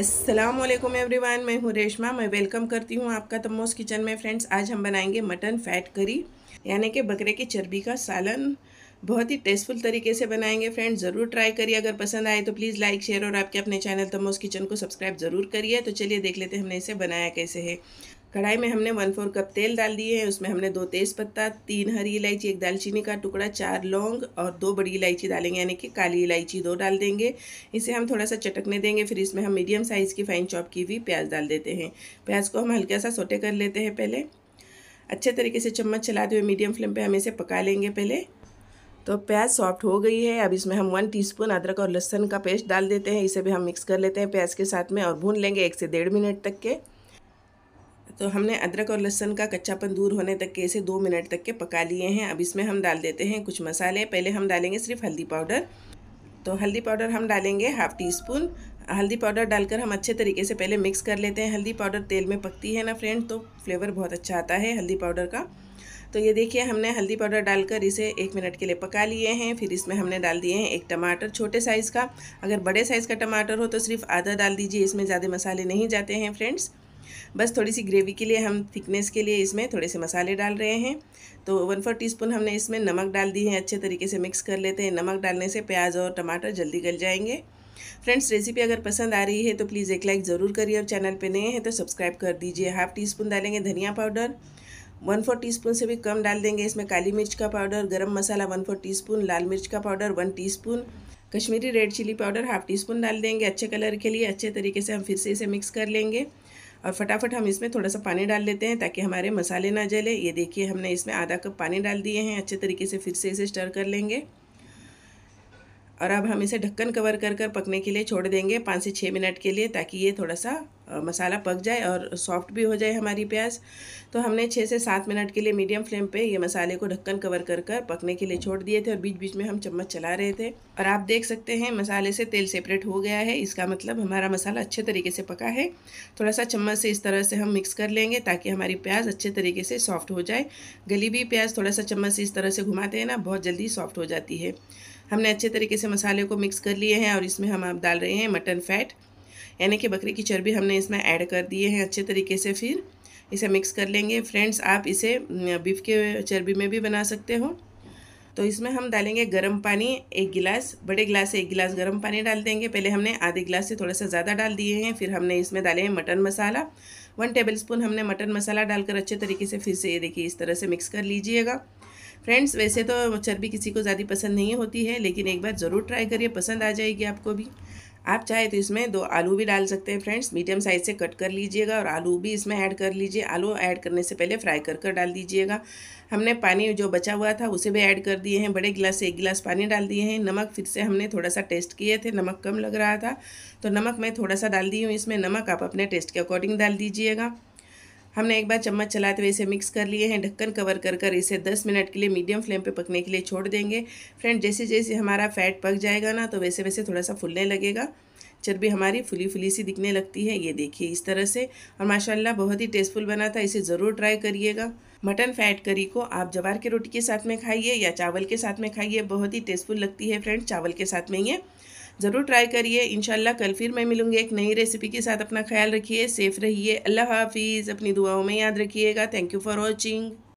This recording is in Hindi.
असलम एवरीवन मैं हूँ रेशमा मैं वेलकम करती हूँ आपका तमोस किचन में फ्रेंड्स आज हम बनाएंगे मटन फैट करी यानी कि बकरे की चर्बी का सालन बहुत ही टेस्टफुल तरीके से बनाएंगे फ्रेंड्स ज़रूर ट्राई करिए अगर पसंद आए तो प्लीज़ लाइक शेयर और आपके अपने चैनल तमोस किचन को सब्सक्राइब ज़रूर करिए तो चलिए देख लेते हैं हमने इसे बनाया कैसे है कढ़ाई में हमने वन फोर कप तेल डाल दिए हैं उसमें हमने दो तेज़ पत्ता तीन हरी इलायची एक दालचीनी का टुकड़ा चार लौंग और दो बड़ी इलायची डालेंगे यानी कि काली इलायची दो डाल देंगे इसे हम थोड़ा सा चटकने देंगे फिर इसमें हम मीडियम साइज़ की फ़ाइन चॉप की हुई प्याज डाल देते हैं प्याज को हम हल्का सा सोटे कर लेते हैं पहले अच्छे तरीके से चम्मच चलाते हुए मीडियम फ्लेम पर हम इसे पका लेंगे पहले तो प्याज सॉफ्ट हो गई है अब इसमें हम वन टीस्पून अदरक और लहसुन का पेस्ट डाल देते हैं इसे भी हम मिक्स कर लेते हैं प्याज के साथ में और भून लेंगे एक से डेढ़ मिनट तक के तो हमने अदरक और लहसुन का कच्चापन दूर होने तक के इसे दो मिनट तक के पका लिए हैं अब इसमें हम डाल देते हैं कुछ मसाले पहले हम डालेंगे सिर्फ हल्दी पाउडर तो हल्दी पाउडर हम डालेंगे हाफ़ टी स्पून हल्दी पाउडर डालकर हम अच्छे तरीके से पहले मिक्स कर लेते हैं हल्दी पाउडर तेल में पकती है ना फ्रेंड तो फ्लेवर बहुत अच्छा आता है हल्दी पाउडर का तो ये देखिए हमने हल्दी पाउडर डालकर इसे एक मिनट के लिए पका लिए हैं फिर इसमें हमने डाल दिए हैं एक टमाटर छोटे साइज़ का अगर बड़े साइज़ का टमाटर हो तो सिर्फ आधा डाल दीजिए इसमें ज़्यादा मसाले नहीं जाते हैं फ्रेंड्स बस थोड़ी सी ग्रेवी के लिए हम थिकनेस के लिए इसमें थोड़े से मसाले डाल रहे हैं तो वन फोर टी हमने इसमें नमक डाल दी है अच्छे तरीके से मिक्स कर लेते हैं नमक डालने से प्याज और टमाटर जल्दी गल जाएंगे फ्रेंड्स रेसिपी अगर पसंद आ रही है तो प्लीज़ एक लाइक ज़रूर करिए और चैनल पर नए हैं तो सब्सक्राइब कर दीजिए हाफ टी स्पून डालेंगे धनिया पाउडर वन फोर स्पून से भी कम डाल देंगे इसमें काली मिर्च का powder garam masala one four spoon लाल मिर्च का powder one spoon Kashmiri red chilli powder half teaspoon डाल देंगे अच्छे कलर के लिए अच्छे तरीके से हम फिर से इसे मिक्स कर लेंगे और फटाफट हम इसमें थोड़ा सा पानी डाल लेते हैं ताकि हमारे मसाले ना जले ये देखिए हमने इसमें आधा कप पानी डाल दिए हैं अच्छे तरीके से फिर से इसे स्टर कर लेंगे और अब हम इसे ढक्कन कवर कर कर पकने के लिए छोड़ देंगे पाँच से छः मिनट के लिए ताकि ये थोड़ा सा मसाला पक जाए और सॉफ्ट भी हो जाए हमारी प्याज तो हमने छः से सात मिनट के लिए मीडियम फ्लेम पे ये मसाले को ढक्कन कवर कर कर पकने के लिए छोड़ दिए थे और बीच बीच में हम चम्मच चला रहे थे और आप देख सकते हैं मसाले से तेल सेपरेट हो गया है इसका मतलब हमारा मसाला अच्छे तरीके से पका है थोड़ा सा चम्मच से इस तरह से हम मिक्स कर लेंगे ताकि हमारी प्याज अच्छे तरीके से सॉफ्ट हो जाए गली भी प्याज थोड़ा सा चम्मच से इस तरह से घुमाते हैं ना बहुत जल्दी सॉफ्ट हो जाती है हमने अच्छे तरीके से मसाले को मिक्स कर लिए हैं और इसमें हम आप डाल रहे हैं मटन फैट यानी कि बकरी की चर्बी हमने इसमें ऐड कर दिए हैं अच्छे तरीके से फिर इसे मिक्स कर लेंगे फ्रेंड्स आप इसे बीफ के चर्बी में भी बना सकते हो तो इसमें हम डालेंगे गर्म पानी एक गिलास बड़े गिलास से एक गिलास गर्म पानी डाल देंगे पहले हमने आधे गिलास से थोड़ा सा ज़्यादा डाल दिए हैं फिर हमने इसमें डाले हैं mutton masala one tablespoon हमने मटन मसाला डालकर अच्छे तरीके से फिर से ये देखिए इस तरह से मिक्स कर लीजिएगा फ्रेंड्स वैसे तो चर्बी किसी को ज़्यादा पसंद नहीं होती है लेकिन एक बार ज़रूर ट्राई करिए पसंद आ जाएगी आपको भी आप चाहे तो इसमें दो आलू भी डाल सकते हैं फ्रेंड्स मीडियम साइज़ से कट कर लीजिएगा और आलू भी इसमें ऐड कर लीजिए आलू ऐड करने से पहले फ्राई कर कर डाल दीजिएगा हमने पानी जो बचा हुआ था उसे भी ऐड कर दिए हैं बड़े गिलास से एक गिलास पानी डाल दिए हैं नमक फिर से हमने थोड़ा सा टेस्ट किए थे नमक कम लग रहा था तो नमक मैं थोड़ा सा डाल दी हूँ इसमें नमक आप अपने टेस्ट के अकॉर्डिंग डाल दीजिएगा हमने एक बार चम्मच चलाते तो हुए इसे मिक्स कर लिए हैं ढक्कन कवर कर कर इसे 10 मिनट के लिए मीडियम फ्लेम पे पकने के लिए छोड़ देंगे फ्रेंड जैसे जैसे हमारा फैट पक जाएगा ना तो वैसे वैसे थोड़ा सा फूलने लगेगा चर्बी हमारी फुली फुली सी दिखने लगती है ये देखिए इस तरह से और माशाला बहुत ही टेस्टफुल बना था इसे ज़रूर ट्राई करिएगा मटन फैट करी को आप जवार की रोटी के साथ में खाइए या चावल के साथ में खाइए बहुत ही टेस्टफुल लगती है फ्रेंड चावल के साथ में ये ज़रूर ट्राई करिए इन कल फिर मैं मिलूँगी एक नई रेसिपी के साथ अपना ख्याल रखिए सेफ़ रहिए अल्लाह हाफिज़ अपनी दुआओं में याद रखिएगा थैंक यू फॉर वॉचिंग